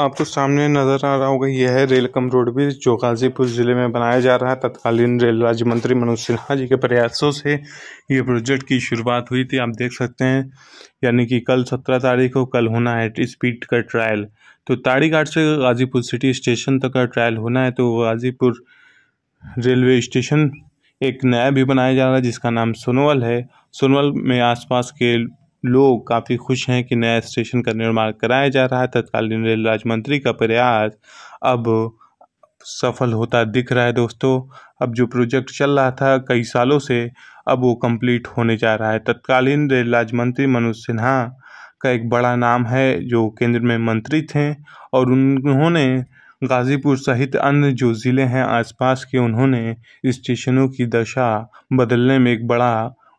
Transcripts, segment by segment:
आपको सामने नजर आ रहा होगा यह है रेलकम रोड ब्रिज जो गाजीपुर जिले में बनाया जा रहा है तत्कालीन रेल राज्य मंत्री मनोज सिन्हा जी के प्रयासों से ये प्रोजेक्ट की शुरुआत हुई थी आप देख सकते हैं यानी कि कल सत्रह तारीख को कल होना है स्पीड का ट्रायल तो ताड़ीघाट से गाजीपुर सिटी स्टेशन तक का ट्रायल होना है तो गाजीपुर रेलवे स्टेशन एक नया भी बनाया जा रहा है जिसका नाम सोनवल है सोनवल में आसपास के लोग काफ़ी खुश हैं कि नया स्टेशन का निर्माण कराया जा रहा है तत्कालीन रेल राज्य मंत्री का प्रयास अब सफल होता दिख रहा है दोस्तों अब जो प्रोजेक्ट चल रहा था कई सालों से अब वो कंप्लीट होने जा रहा है तत्कालीन रेल राज्य मंत्री मनोज सिन्हा का एक बड़ा नाम है जो केंद्र में मंत्री थे और उन्होंने गाज़ीपुर सहित अन्य जो ज़िले हैं आसपास के उन्होंने स्टेशनों की दशा बदलने में एक बड़ा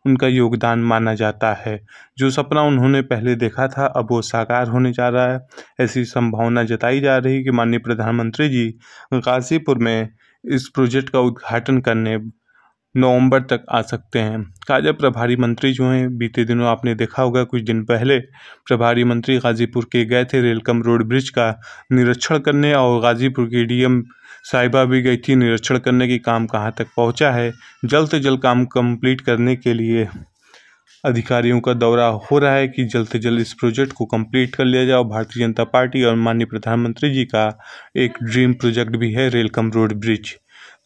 उनका योगदान माना जाता है जो सपना उन्होंने पहले देखा था अब वो साकार होने जा रहा है ऐसी संभावना जताई जा रही कि माननीय प्रधानमंत्री जी गाजीपुर में इस प्रोजेक्ट का उद्घाटन करने नवंबर तक आ सकते हैं काजा प्रभारी मंत्री जो हैं बीते दिनों आपने देखा होगा कुछ दिन पहले प्रभारी मंत्री गाजीपुर के गए थे रेलकम रोड ब्रिज का निरीक्षण करने और गाजीपुर के डीएम साहिबा भी गई थी निरीक्षण करने की काम कहाँ तक पहुँचा है जल्द से जल्द काम कंप्लीट करने के लिए अधिकारियों का दौरा हो रहा है कि जल्द से जल्द इस प्रोजेक्ट को कंप्लीट कर लिया जाए और भारतीय जनता पार्टी और माननीय प्रधानमंत्री जी का एक ड्रीम प्रोजेक्ट भी है रेलकम रोड ब्रिज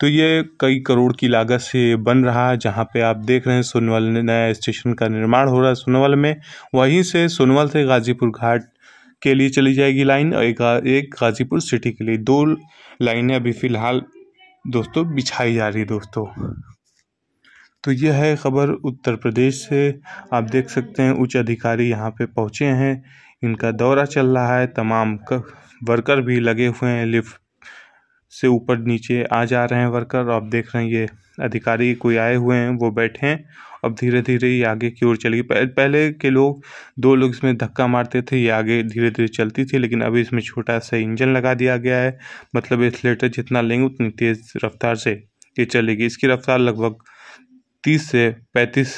तो ये कई करोड़ की लागत से बन रहा है जहाँ पे आप देख रहे हैं सोनवाल नया स्टेशन का निर्माण हो रहा है सोनवाल में वहीं से सोनवाल से गाजीपुर घाट के लिए चली जाएगी लाइन और एक एक गाज़ीपुर सिटी के लिए दो लाइनें अभी फ़िलहाल दोस्तों बिछाई जा रही दोस्तों तो यह है खबर उत्तर प्रदेश से आप देख सकते हैं उच्च अधिकारी यहाँ पे पहुँचे हैं इनका दौरा चल रहा है तमाम वर्कर भी लगे हुए हैं लिफ्ट से ऊपर नीचे आ जा रहे हैं वर्कर आप देख रहे हैं ये अधिकारी कोई आए हुए हैं वो बैठे हैं अब धीरे धीरे ये आगे की ओर चली पहले के लोग दो लोग इसमें धक्का मारते थे ये आगे धीरे धीरे चलती थी लेकिन अभी इसमें छोटा सा इंजन लगा दिया गया है मतलब एक्सलेटर जितना लेंगे उतनी तेज़ रफ्तार से ये चलेगी इसकी रफ्तार लगभग तीस से पैंतीस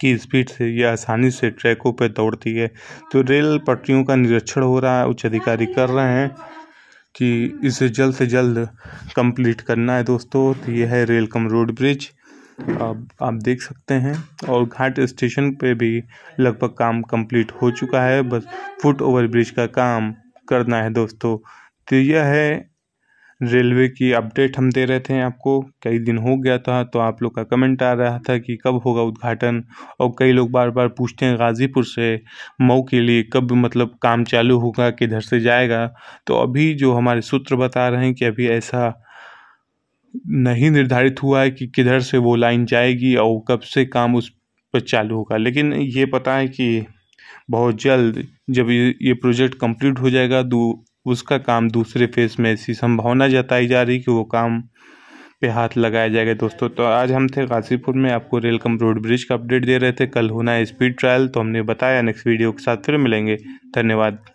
की स्पीड से यह आसानी से ट्रैकों पर दौड़ती है तो रेल पटरियों का निरीक्षण हो रहा है उच्च अधिकारी कर रहे हैं कि इसे जल्द से जल्द कंप्लीट करना है दोस्तों तो यह है रेलकम रोड ब्रिज अब आप देख सकते हैं और घाट स्टेशन पे भी लगभग काम कंप्लीट हो चुका है बस फुट ओवर ब्रिज का काम करना है दोस्तों तो यह है रेलवे की अपडेट हम दे रहे थे आपको कई दिन हो गया था तो आप लोग का कमेंट आ रहा था कि कब होगा उद्घाटन और कई लोग बार बार पूछते हैं गाज़ीपुर से मऊ के लिए कब मतलब काम चालू होगा किधर से जाएगा तो अभी जो हमारे सूत्र बता रहे हैं कि अभी ऐसा नहीं निर्धारित हुआ है कि किधर से वो लाइन जाएगी और कब से काम उस पर चालू होगा लेकिन ये पता है कि बहुत जल्द जब ये ये प्रोजेक्ट कंप्लीट हो जाएगा दो उसका काम दूसरे फेज़ में ऐसी संभावना जताई जा रही कि वो काम पे हाथ लगाया जाएगा दोस्तों तो आज हम थे गाजीपुर में आपको रेल कम रोड ब्रिज का अपडेट दे रहे थे कल होना है स्पीड ट्रायल तो हमने बताया नेक्स्ट वीडियो के साथ फिर मिलेंगे धन्यवाद